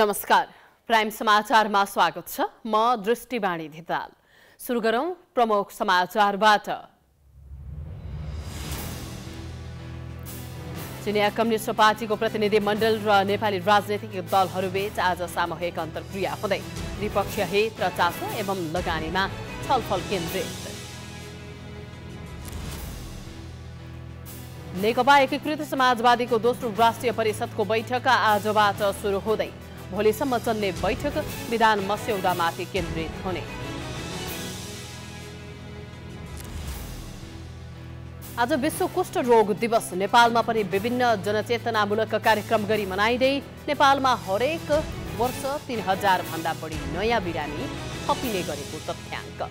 नमस्कार प्राइम समाचारमा स्वागत छ म दृष्टिवाणी धिताल सुरु गरौँ प्रमुख समाचारबाट चिनिया कम्युनिस्ट पार्टीको प्रतिनिधिमण्डल र नेपाली राजनैतिक दलहरूबीच आज सामूहिक अन्तर्क्रिया हुँदै द्विपक्षीय हित र चासो एवं लगानीमा छलफल केन्द्रित नेकपा एकीकृत समाजवादीको दोस्रो राष्ट्रिय परिषदको बैठक आजबाट सुरु हुँदै भोलिसम्म चल्ने बैठक विधान मस्यौदामाथि केन्द्रित हुने आज विश्व कुष्ठ रोग दिवस नेपालमा पनि विभिन्न जनचेतनामूलक कार्यक्रम गरी मनाइँदै नेपालमा हरेक वर्ष तीन भन्दा बढी नयाँ बिरामी थपिने गरेको तथ्याङ्क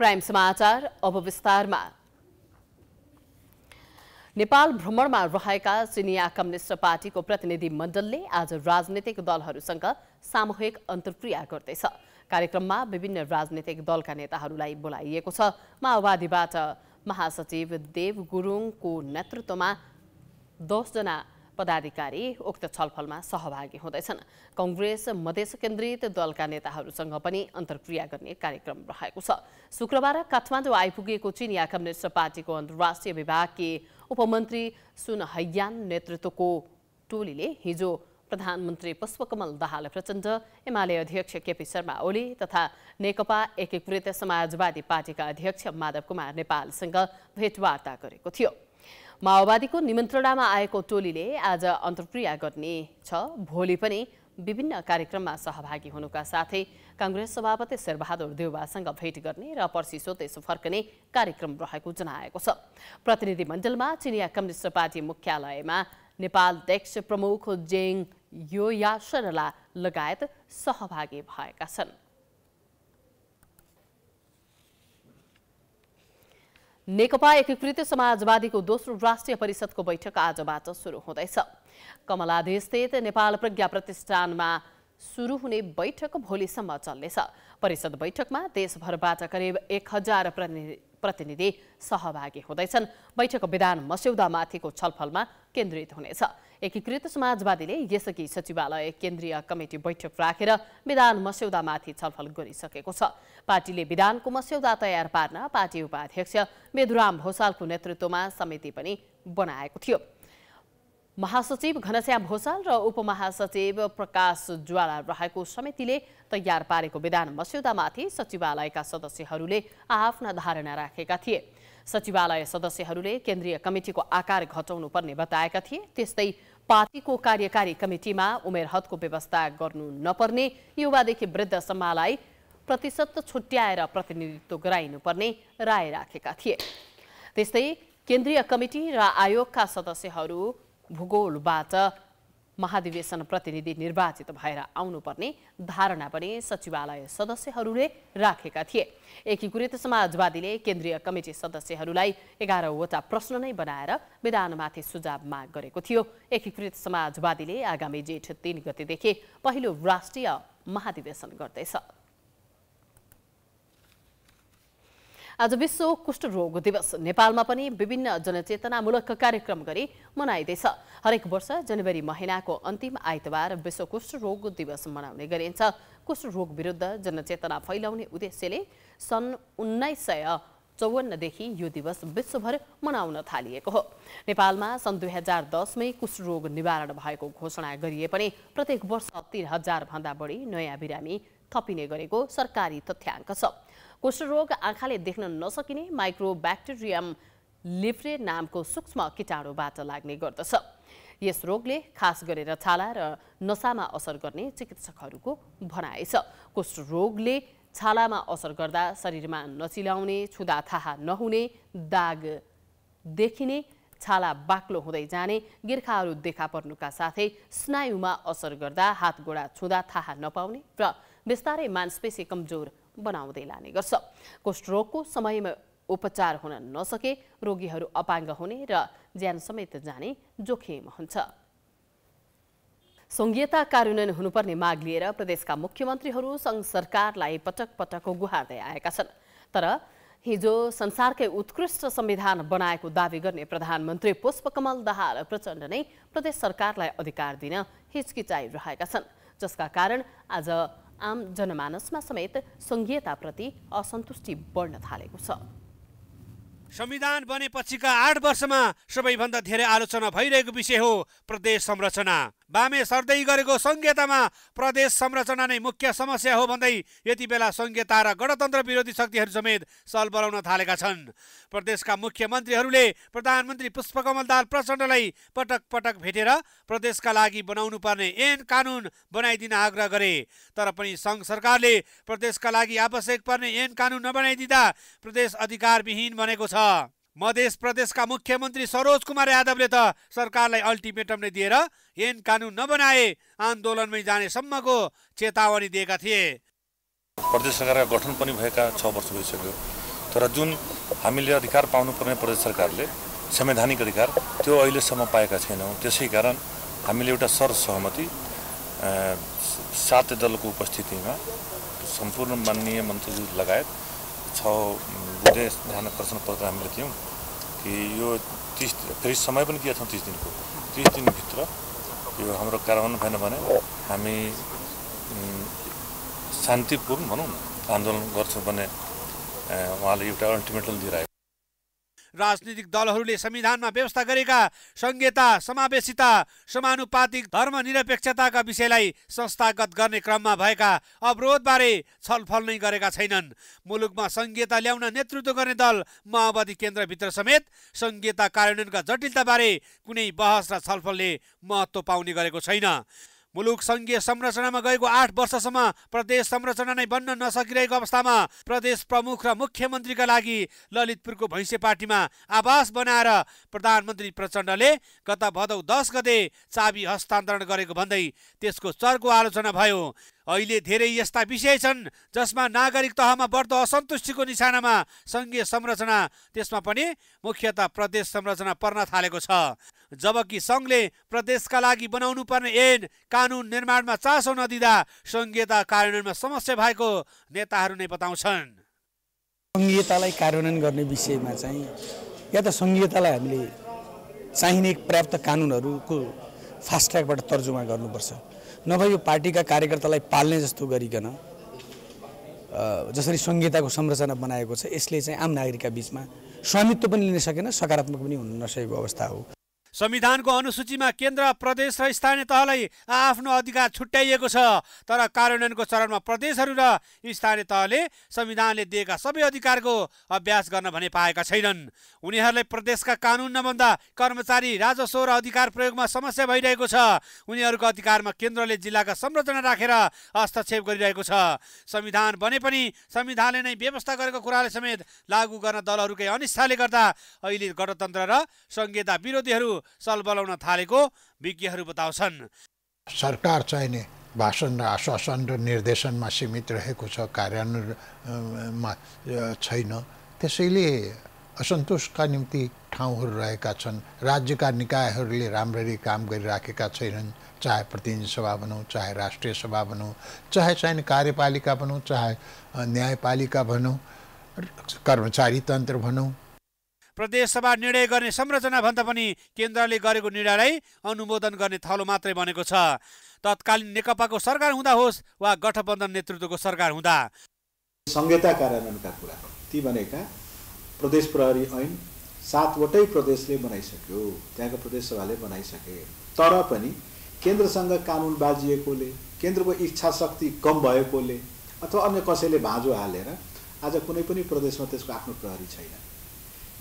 प्राइम समाचार अब विस्तारमा नेपाल भ्रमणमा रहेका चिनिया कम्युनिष्ट पार्टीको प्रतिनिधि मण्डलले आज राजनैतिक दलहरूसँग सामूहिक अन्तर्क्रिया गर्दैछ कार्यक्रममा विभिन्न राजनैतिक दलका नेताहरूलाई बोलाइएको छ माओवादीबाट महासचिव देव गुरुङको नेतृत्वमा दसजना पदाधिकारी उक्त छलफलमा सहभागी हुँदैछन् कङ्ग्रेस मधेस केन्द्रित दलका नेताहरूसँग पनि अन्तर्क्रिया गर्ने कार्यक्रम रहेको छ शुक्रबार काठमाडौँ आइपुगेको चिनिया कम्युनिस्ट पार्टीको अन्तर्राष्ट्रिय विभागकी उपमन्त्री सुन हैयान नेतृत्वको टोलीले हिजो प्रधानमन्त्री पुष्पकमल दाहाल प्रचण्ड एमाले अध्यक्ष केपी शर्मा ओली तथा नेकपा एकीकृत समाजवादी पार्टीका अध्यक्ष माधव कुमार नेपालसँग भेटवार्ता गरेको थियो माओवादीको निमन्त्रणामा आएको टोलीले आज अन्तर्क्रिया गर्ने छ भोलि पनि विभिन्न कार्यक्रममा सहभागी हुनुका साथै काङ्ग्रेस सभापति शेरबहादुर देउवासँग भेट गर्ने र पर्सि स्वदेश फर्कने कार्यक्रम रहेको जनाएको छ प्रतिनिधिमण्डलमा चिनिया कम्युनिष्ट पार्टी मुख्यालयमा नेपाल अध्यक्ष प्रमुख जेङ योयासरला लगायत सहभागी भएका छन् नेकपा एकीकृत समाजवादीको दोस्रो राष्ट्रिय परिषदको बैठक आजबाट सुरु हुँदैछ कमलाधिस्थित नेपाल प्रज्ञा प्रतिष्ठानमा सुरु हुने बैठक भोलिसम्म चल्नेछ परिषद बैठकमा देशभरबाट करिब एक हजार प्रतिनिधि सहभागी हुँदैछन् बैठक विधान मस्यौदामाथिको छलफलमा केन्द्रित हुनेछ एकीकृत समाजवादीले यसअघि सचिवालय केन्द्रीय कमिटी बैठक राखेर विधान मस्यौदामाथि छलफल गरिसकेको छ पार्टीले विधानको मस्यौदा तयार पार्न पार्टी उपाध्यक्ष मेधुराम भोसालको नेतृत्वमा समिति पनि बनाएको थियो महासचिव घनश्याम भोसाल र उपमहासचिव प्रकाश ज्वाला रहेको समितिले तयार पारेको विधान मस्यौदामाथि सचिवालयका सदस्यहरूले आफ्ना धारणा राखेका थिए सचिवालय सदस्यहरूले केन्द्रीय कमिटिको आकार घटाउनुपर्ने बताएका थिए त्यस्तै पार्टीको कार्यकारी कमिटीमा उमेर हदको व्यवस्था गर्नु नपर्ने युवादेखि वृद्धसम्मलाई प्रतिशत छुट्याएर प्रतिनिधित्व गराइनुपर्ने राय राखेका थिए त्यस्तै केन्द्रीय कमिटी र आयोगका सदस्यहरू भूगोलबाट महाधिवेशन प्रतिनिधि निर्वाचित भएर आउनुपर्ने धारणा पनि सचिवालय सदस्यहरूले राखेका थिए एकीकृत समाजवादीले केन्द्रीय कमिटी सदस्यहरूलाई एघारवटा प्रश्न नै बनाएर विधानमाथि सुझाव माग गरेको थियो एकीकृत समाजवादीले आगामी जेठ तिन गतेदेखि पहिलो राष्ट्रिय महाधिवेशन गर्दैछ आज विश्व कुष्ठरोग दिवस नेपालमा पनि विभिन्न जनचेतनामूलक कार्यक्रम गरी मनाइँदैछ हरेक वर्ष जनवरी महिनाको अन्तिम आइतबार विश्व कुष्ठरोग दिवस मनाउने गरिन्छ कुष्ठरोग विरुद्ध जनचेतना फैलाउने उद्देश्यले सन् उन्नाइस सय चौवन्नदेखि यो दिवस विश्वभर मनाउन थालिएको हो नेपालमा सन् दुई हजार दसमै कुष्ठरोग निवारण भएको घोषणा गरिए पनि प्रत्येक वर्ष तिन हजारभन्दा बढी नयाँ बिरामी थपिने गरेको सरकारी तथ्याङ्क छ कुष्ठरोग आँखाले देख्न नसकिने माइक्रोब्याक्टेरियम लिफ्रे नामको सूक्ष्म किटाणुबाट लाग्ने गर्दछ यस रोगले खास गरेर छाला र नसामा असर गर्ने चिकित्सकहरूको भनाइ छ कुष्ठरोगले छालामा असर गर्दा शरीरमा नचिलाउने छुँदा थाहा नहुने दाग देखिने छाला बाक्लो हुँदै जाने गिर्खाहरू देखा पर्नुका साथै स्नायुमा असर गर्दा हात गोडा छुँदा थाहा नपाउने र बिस्तारै मांसपेशी कमजोर बनाउँदै लाने गर्छ रोगको समयमा उपचार हुन नसके रोगीहरू अपाङ्ग हुने र ज्यान समेत जाने जोखिम हुन्छ सङ्घीयता कार्यान्वयन हुनुपर्ने माग लिएर प्रदेशका मुख्यमन्त्रीहरू सङ्घ सरकारलाई पटक पटक गुहार्दै आएका छन् तर हिजो संसारकै उत्कृष्ट संविधान बनाएको दावी गर्ने प्रधानमन्त्री पुष्पकमल दाहाल प्रचण्ड नै प्रदेश सरकारलाई अधिकार दिन हिचकिचाइरहेका छन् जसका कारण आज आम जनमानसमा समेत सङ्घीयताप्रति असन्तुष्टि बढ्न थालेको छ संविधान बनेपछिका आठ वर्षमा सबैभन्दा धेरै आलोचना भइरहेको विषय हो प्रदेश संरचना बामे सर्दै गरेको संहितामा प्रदेश संरचना नै मुख्य समस्या हो भन्दै यति बेला संहिता र गणतन्त्र विरोधी शक्तिहरू समेत सल बोलाउन थालेका छन् प्रदेशका मुख्यमन्त्रीहरूले प्रधानमन्त्री पुष्पकमल दाल प्रचण्डलाई पटक पटक भेटेर प्रदेशका लागि बनाउनु पर्ने ऐन कानुन बनाइदिन आग्रह गरे तर पनि सङ्घ सरकारले प्रदेशका लागि आवश्यक पर्ने ऐन कानुन नबनाइदिँदा प्रदेश अधिकारविहीन बनेको छ मधेस प्रदेशका मुख्यमन्त्री सरोज कुमार यादवले त सरकारलाई अल्टिमेटम नै दिएर ऐन कानुन नबनाए आन्दोलनमै जानेसम्मको चेतावनी दिएका थिए प्रदेश सरकारका गठन पनि भएका छ वर्ष भइसक्यो तर जुन हामीले अधिकार पाउनुपर्ने प्रदेश सरकारले संवैधानिक अधिकार त्यो अहिलेसम्म पाएका छैनौँ त्यसै कारण हामीले एउटा सरसहमति सात दलको उपस्थितिमा सम्पूर्ण माननीय मन्त्रीजी लगायत छ बुझे ध्यान आकर्षण पत्र हामीले थियौँ कि यो तिस फेरि समय पनि दिएको छौँ तिस दिनको तिस दिनभित्र यो हाम्रो कारण भएन भने हामी शान्तिपूर्ण भनौँ न आन्दोलन गर्छौँ भने उहाँले एउटा अल्टिमेटम दिइरहेको राजनीतिक दलहरूले संविधानमा व्यवस्था गरेका संघीयता समावेशिता समानुपातिक धर्मनिरपेक्षताका विषयलाई संस्थागत गर्ने क्रममा भएका अवरोधबारे छलफल नै गरेका छैनन् मुलुकमा संघीयता ल्याउन नेतृत्व गर्ने दल माओवादी केन्द्रभित्र समेत संघीयता कार्यान्वयनका जटिलताबारे कुनै बहस र छलफलले महत्त्व पाउने गरेको छैन मुलुक सङ्घीय संरचनामा गएको आठ वर्षसम्म प्रदेश संरचना नै बन्न नसकिरहेको अवस्थामा प्रदेश प्रमुख र मुख्यमन्त्रीका लागि ललितपुरको पार्टीमा आवास बनाएर प्रधानमन्त्री प्रचण्डले गत भदौ दस गते चाबी हस्तान्तरण गरेको भन्दै त्यसको चर्को आलोचना भयो अहिले धेरै यस्ता विषय छन् जसमा नागरिक तहमा बढ्दो असन्तुष्टिको निशानामा सङ्घीय संरचना त्यसमा पनि मुख्यतः प्रदेश संरचना पर्न थालेको छ जबकि सङ्घले प्रदेशका लागि बनाउनु पर्ने ऐन कानुन निर्माणमा चासो नदिँदा सङ्घीयता कार्यान्वयनमा समस्या भएको नेताहरू नै बताउँछन् सङ्घीयतालाई कार्यान्वयन गर्ने विषयमा चाहिँ या त सङ्घीयतालाई हामीले चाहिने पर्याप्त कानुनहरूको फास्ट ट्र्याकबाट तर्जुमा गर्नुपर्छ नभए यो पार्टीका कार्यकर्तालाई पाल्ने जस्तो गरिकन जसरी सङ्घीयताको संरचना बनाएको छ यसले चाहिँ आम नागरिकका बिचमा स्वामित्व पनि लिन सकेन सकारात्मक पनि हुन नसकेको अवस्था हो संविधानको अनुसूचीमा केन्द्र प्रदेश र स्थानीय तहलाई आआफ्नो अधिकार छुट्याइएको छ तर कार्यान्वयनको चरणमा प्रदेशहरू र स्थानीय तहले संविधानले दिएका सबै अधिकारको अभ्यास गर्न भने पाएका छैनन् उनीहरूले प्रदेशका कानुन नभन्दा कर्मचारी राजस्व र अधिकार प्रयोगमा समस्या भइरहेको छ उनीहरूको अधिकारमा केन्द्रले जिल्लाका संरचना राखेर हस्तक्षेप गरिरहेको छ संविधान बने पनि संविधानले नै व्यवस्था गरेको कुराले समेत लागू गर्न दलहरूकै अनिच्छाले गर्दा अहिले गणतन्त्र र संहिता विरोधीहरू सल बोलाउन थालेको विज्ञहरू बताउँछन् सरकार चाहिने भाषण र आश्वासन र निर्देशनमा सीमित रहेको छ कार्यान्वयनमा छैन त्यसैले असन्तोषका निम्ति ठाउँहरू रहेका छन् राज्यका निकायहरूले राम्ररी काम गरिराखेका छैनन् चाहे प्रतिनिधि सभा भनौँ चाहे राष्ट्रिय सभा भनौँ चाहे चाहिने कार्यपालिका भनौँ चाहे न्यायपालिका भनौँ कर्मचारी तन्त्र भनौँ प्रदेश सभा निर्णय गर्ने संरचना भन्दा पनि केन्द्रले गरेको निर्णयलाई अनुमोदन गर्ने थलो मात्रै बनेको छ तत्कालीन नेकपाको सरकार हुँदा होस् वा गठबन्धन नेतृत्वको सरकार हुँदा संहिता कार्यान्वयनका कुरा ती भनेका प्रदेश प्रहरी ऐन सातवटै प्रदेशले बनाइसक्यो त्यहाँको प्रदेशसभाले बनाइसके तर पनि केन्द्रसँग कानुन बाजिएकोले केन्द्रको इच्छा शक्ति कम भएकोले अथवा अन्य कसैले भाँजो हालेर आज कुनै पनि प्रदेशमा त्यसको आफ्नो प्रहरी छैन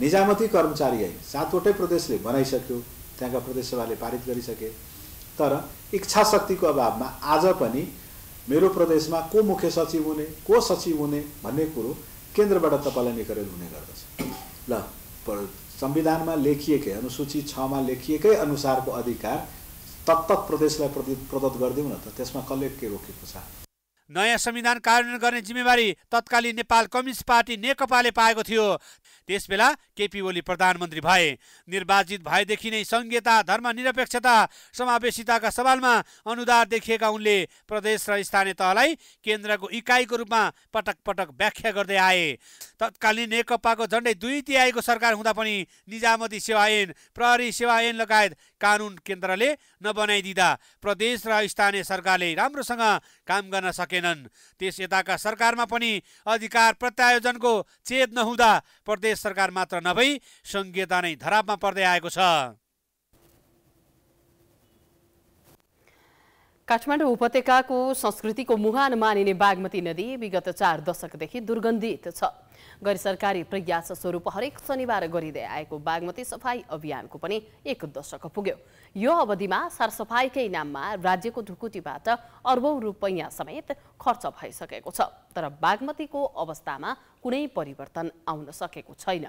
निजामती कर्मचारी है सातवटै प्रदेशले बनाइसक्यो त्यहाँका प्रदेशसभाले पारित गरिसके तर इच्छा शक्तिको अभावमा आज पनि मेरो प्रदेशमा को मुख्य सचिव हुने को सचिव हुने भन्ने कुरो केन्द्रबाट तपाईँलाई निकरेल हुने गर्दछ ल संविधानमा लेखिएकै अनुसूची छमा लेखिएकै अनुसारको अधिकार तत्त प्रदेशलाई प्रदत्त गरिदिउँ न त त्यसमा कसले के रोकेको छ नयाँ संविधान कार्यान्वयन गर्ने जिम्मेवारी तत्कालीन नेपाल कम्युनिस्ट पार्टी नेकपाले पाएको थियो त्यसबेला केपी ओली प्रधानमन्त्री भए निर्वाचित भएदेखि नै सङ्घीयता धर्मनिरपेक्षता समावेशिताका सवालमा अनुदार देखिएका उनले प्रदेश र स्थानीय तहलाई केन्द्रको इकाइको रूपमा पटक पटक व्याख्या गर्दै आए तत्कालीन नेकपाको झन्डै दुई तिहाईको सरकार हुँदा पनि निजामती सेवा ऐन प्रहरी सेवा ऐन लगायत कानुन केन्द्रले नबनाइदिँदा प्रदेश र स्थानीय सरकारले राम्रोसँग काम गर्न सके सकेनन् त्यस यताका सरकारमा पनि अधिकार प्रत्यायोजनको चेत नहुँदा प्रदेश सरकार मात्र नभई संघीयता नै धरापमा पर्दै आएको छ काठमाडौँ उपत्यकाको संस्कृतिको मुहान मानिने बागमती नदी विगत चार दशकदेखि दुर्गन्धित छ गैर सरकारी प्रयास स्वरूप हरेक शनिबार गरिँदै आएको बागमती सफाई अभियानको पनि एक दशक पुग्यो यो अवधिमा सरसफाइकै नाममा राज्यको ढुकुटीबाट अर्बौं रुपैयाँ समेत खर्च भइसकेको छ तर बागमतीको अवस्थामा कुनै परिवर्तन आउन सकेको छैन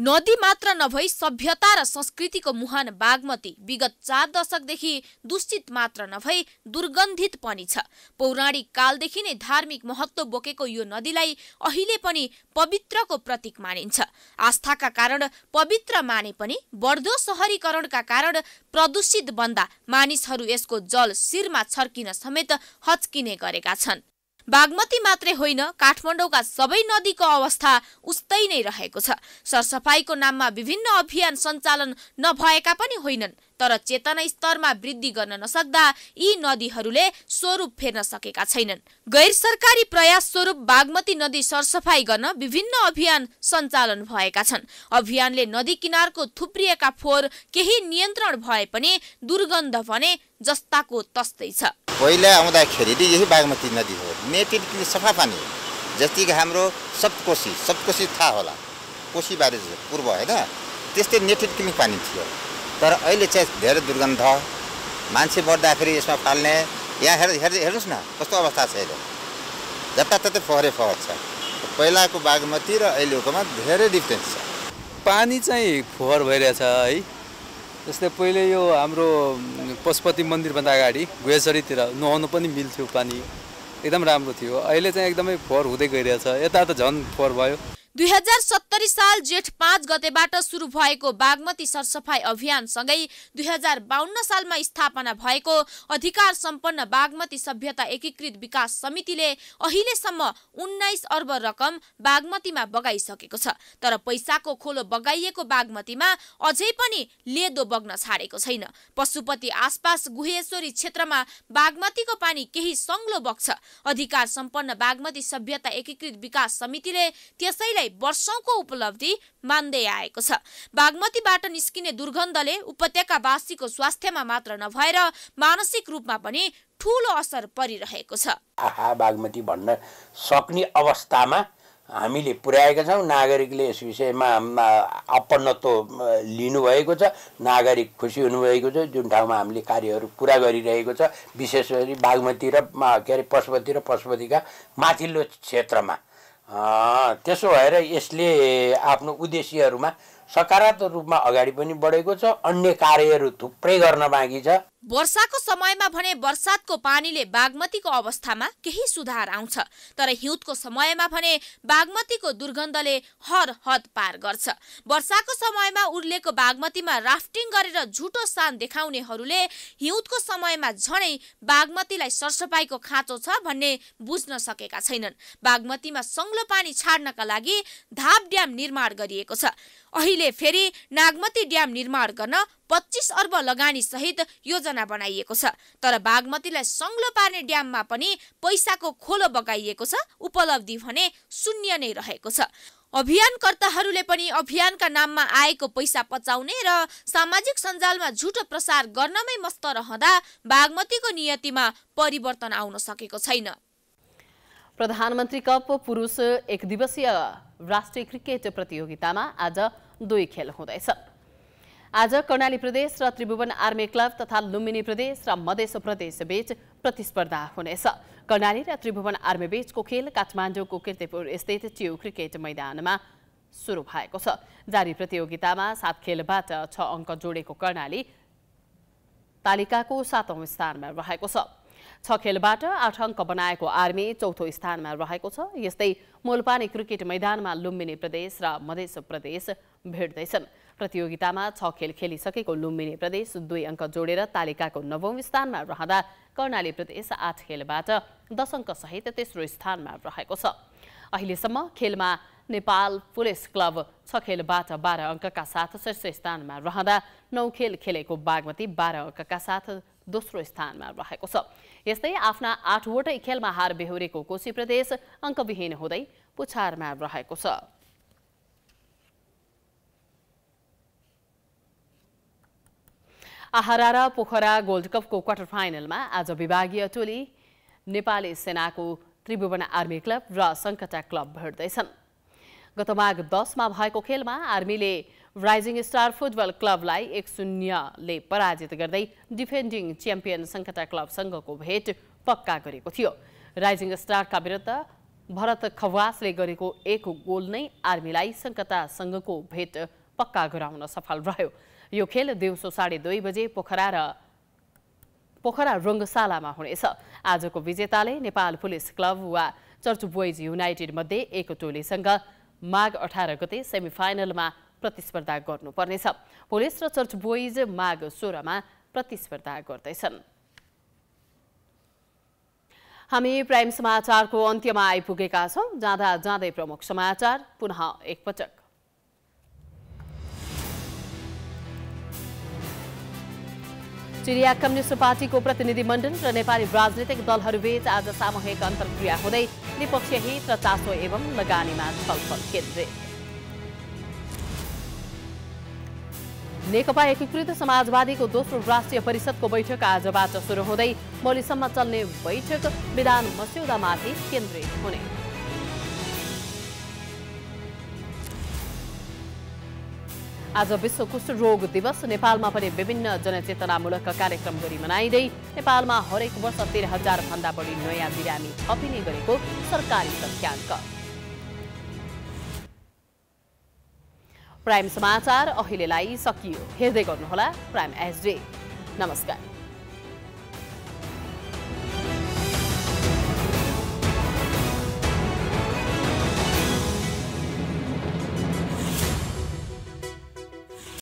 नदी मात्र नभई सभ्यता र संस्कृतिको मुहान बागमती विगत चार दशकदेखि दूषित मात्र नभई दुर्गन्धित पनि छ पौराणिक कालदेखि नै धार्मिक महत्त्व बोकेको यो नदीलाई अहिले पनि पवित्रको प्रतीक मानिन्छ आस्थाका कारण पवित्र माने पनि बढ्दो सहरीकरणका कारण प्रदूषित बन्दा मानिसहरू यसको जल शिरमा छर्किन समेत हच्किने गरेका छन् बागमती मात्रै होइन काठमाडौँका सबै नदीको अवस्था उस्तै नै रहेको छ सरसफाईको नाममा विभिन्न अभियान सञ्चालन नभएका पनि होइनन् तर चेतना स्तरमा वृद्धि गर्न नसक्दा यी नदीहरूले स्वरूप फेर्न सकेका छैनन् गैर सरकारी प्रयास स्वरूप बागमती नदी सरसफाई गर्न विभिन्न अभियान सञ्चालन भएका छन् अभियानले नदी किनारको थुप्रिएका फोहोर केही नियन्त्रण भए पनि दुर्गन्ध भने जस्ताको तस्तै छ पहिला आउँदाखेरि यही बागमती नदी हो नेटिभ सफा पानी हो जति हाम्रो सप्तकोशी सप्तकोशी थाहा होला बारे पूर्व होइन त्यस्तै नेटेड क्लिनिक पानी थियो तर अहिले चाहिँ धेरै दुर्गन्ध मान्छे बढ्दाखेरि यसमा पाल्ने यहाँ हेर हेर हेर्नुहोस् न कस्तो अवस्था छ अहिले जताततै फहरे फहर छ पहिलाको बागमती र अहिलेकोमा धेरै डिफ्रेन्स छ पानी चाहिँ फोहोर भइरहेछ है जस्तै पहिले यो हाम्रो पशुपति मन्दिरभन्दा अगाडि गुहेश्वरीतिर नुहाउनु पनि मिल्थ्यो पानी एकदम राम्रो थियो अहिले चाहिँ एकदमै फोहोर हुँदै गइरहेछ यता त झन् फोहोर भयो दुई हजार सत्तरी साल जेठ पाँच गतेबाट सुरु भएको बागमती सरसफाई अभियानसँगै दुई हजार बाहन्न सालमा स्थापना भएको अधिकार सम्पन्न बागमती सभ्यता एकीकृत विकास समितिले अहिलेसम्म उन्नाइस अर्ब रकम बागमतीमा बगाइसकेको छ तर पैसाको खोलो बगाइएको बागमतीमा अझै पनि लेदो बग्न छाडेको छैन पशुपति आसपास गुहेश्वरी क्षेत्रमा बागमतीको पानी केही सङ्लो बग्छ अधिकार सम्पन्न बागमती सभ्यता एकीकृत विकास समितिले त्यसैलाई यसलाई वर्षौंको उपलब्धि मान्दै आएको छ बागमतीबाट निस्किने दुर्गन्धले उपत्यकावासीको स्वास्थ्यमा मात्र नभएर मानसिक रूपमा पनि ठुलो असर परिरहेको छ बागमती भन्न सक्ने अवस्थामा हामीले पुर्याएका छौँ नागरिकले यस विषयमा अपन्नत्व लिनुभएको छ नागरिक खुसी हुनुभएको छ जुन ठाउँमा हामीले कार्यहरू पुरा गरिरहेको छ विशेष गरी बागमती र के अरे पशुपति र पशुपतिका माथिल्लो क्षेत्रमा त्यसो भएर यसले आफ्नो उद्देश्यहरूमा सकारात्मक रूपमा अगाडि पनि बढेको छ अन्य कार्यहरू थुप्रै गर्न बाँकी छ वर्षाको समयमा भने वर्षातको पानीले बागमतीको अवस्थामा केही सुधार आउँछ तर हिउँदको समयमा भने बागमतीको दुर्गन्धले हर हद पार गर्छ वर्षाको समयमा उर्लेको बागमतीमा राफ्टिङ गरेर झुटो स्थान देखाउनेहरूले हिउँदको समयमा झनै बागमतीलाई सरसफाइको खाँचो छ भन्ने बुझ्न सकेका छैनन् बागमतीमा सङ्लो पानी छाड्नका लागि धाप ड्याम निर्माण गरिएको छ अहिले फेरि नागमती ड्याम निर्माण गर्न पच्चिस अर्ब लगानी सहित योजना योजना बनाइएको छ तर बागमतीलाई सङ्ग्लो पार्ने ड्याममा पनि पैसाको खोलो बगाइएको छ उपलब्धि भने शून्य नै रहेको छ अभियानकर्ताहरूले पनि अभियानका नाममा आएको पैसा पचाउने र सामाजिक सञ्जालमा झुटो प्रसार गर्नमै मस्त रहँदा बागमतीको नियतिमा परिवर्तन आउन सकेको छैन प्रधानमन्त्री कप पुरुष एक दिवसीय राष्ट्रिय क्रिकेट प्रतियोगितामा आज दुई खेल हुँदैछ आज कर्णाली प्रदेश र त्रिभुवन आर्मी क्लब तथा लुम्बिनी प्रदेश र मधेस प्रदेश बीच प्रतिस्पर्धा हुनेछ कर्णाली र त्रिभुवन आर्मी बीचको खेल काठमाडौँको किर्तिपुर स्थित च्यु क्रिकेट मैदानमा सुरु भएको छ जारी प्रतियोगितामा सात खेलबाट छ अङ्क जोडेको कर्णाली तालिकाको सातौं स्थानमा रहेको छ छ खेलबाट आठ अङ्क बनाएको आर्मी चौथो स्थानमा रहेको छ यस्तै मोलपानी क्रिकेट मैदानमा लुम्बिनी प्रदेश र मधेस प्रदेश भेट्दैछन् प्रतियोगितामा छ खेल खेलिसकेको लुम्बिनी प्रदेश दुई अङ्क जोडेर तालिकाको नवौं स्थानमा रहँदा कर्णाली प्रदेश आठ खेलबाट दस सहित तेस्रो स्थानमा रहेको छ अहिलेसम्म खेलमा नेपाल पुलिस क्लब छ खेलबाट बाह्र अङ्कका साथ शीर्ष स्थानमा रहँदा नौ खेल खेलेको बागमती बाह्र अङ्कका साथ दोस्रो स्थानमा रहेको छ यस्तै आफ्ना आठवटै खेलमा हार बेहोरेको कोशी प्रदेश अङ्कविहीन हुँदै पुछारमा रहेको छ आहारा र पोखरा गोल्ड कपको क्वार्टर फाइनलमा आज विभागीय टोली नेपाली सेनाको त्रिभुवन आर्मी क्लब र सङ्कटा क्लब भेट्दैछन् गत माघ दसमा भएको खेलमा आर्मीले राइजिङ स्टार फुटबल क्लबलाई एक शून्यले पराजित गर्दै डिफेन्डिङ च्याम्पियन सङ्कटा क्लबसँगको भेट पक्का गरेको थियो राइजिङ स्टारका विरुद्ध भरत खवासले गरेको एक गोल नै आर्मीलाई सङ्कटासँगको भेट पक्का गराउन सफल रह्यो यो खेल दिउँसो साढे दुई बजे पोखरा र पोखरा रङ्गशालामा हुनेछ आजको विजेताले नेपाल पुलिस क्लब वा चर्च बोइज युनाइटेड मध्ये एक टोलीसँग माघ अठार गते सेमिफाइनलमा प्रतिस्पर्धा गर्नुपर्नेछ पुलिस र चर्च बोइज माघ सोह्रमा प्रतिस्पर्धा गर्दैछन् हामी प्राइम समाचारको अन्त्यमा आइपुगेका छौँ जाँदा जाँदै प्रमुख समाचार पुनः एकपटक चिरिया कम्युनिष्ट पार्टीको प्रतिनिधिमण्डल र नेपाली राजनीतिक दलहरूबीच आज सामूहिक अन्तर्क्रिया हुँदै द्विपक्षीय हित र चासो एवं लगानीमा छलफल केन्द्रित नेकपा एकीकृत समाजवादीको दोस्रो राष्ट्रिय परिषदको बैठक आजबाट सुरु हुँदै भोलिसम्म चल्ने बैठक विधान मस्यौदामाथि केन्द्रित हुने आज विश्व रोग दिवस नेपालमा पनि विभिन्न जनचेतनामूलक कार्यक्रम गरी मनाइँदै नेपालमा हरेक वर्ष तेह्र हजार भन्दा बढी नयाँ बिरामी थपिने गरेको सरकारी तथ्याङ्क प्राइम समाचार अहिलेलाई सकियो हेर्दै गर्नुहोला प्राइम एसडे नमस्कार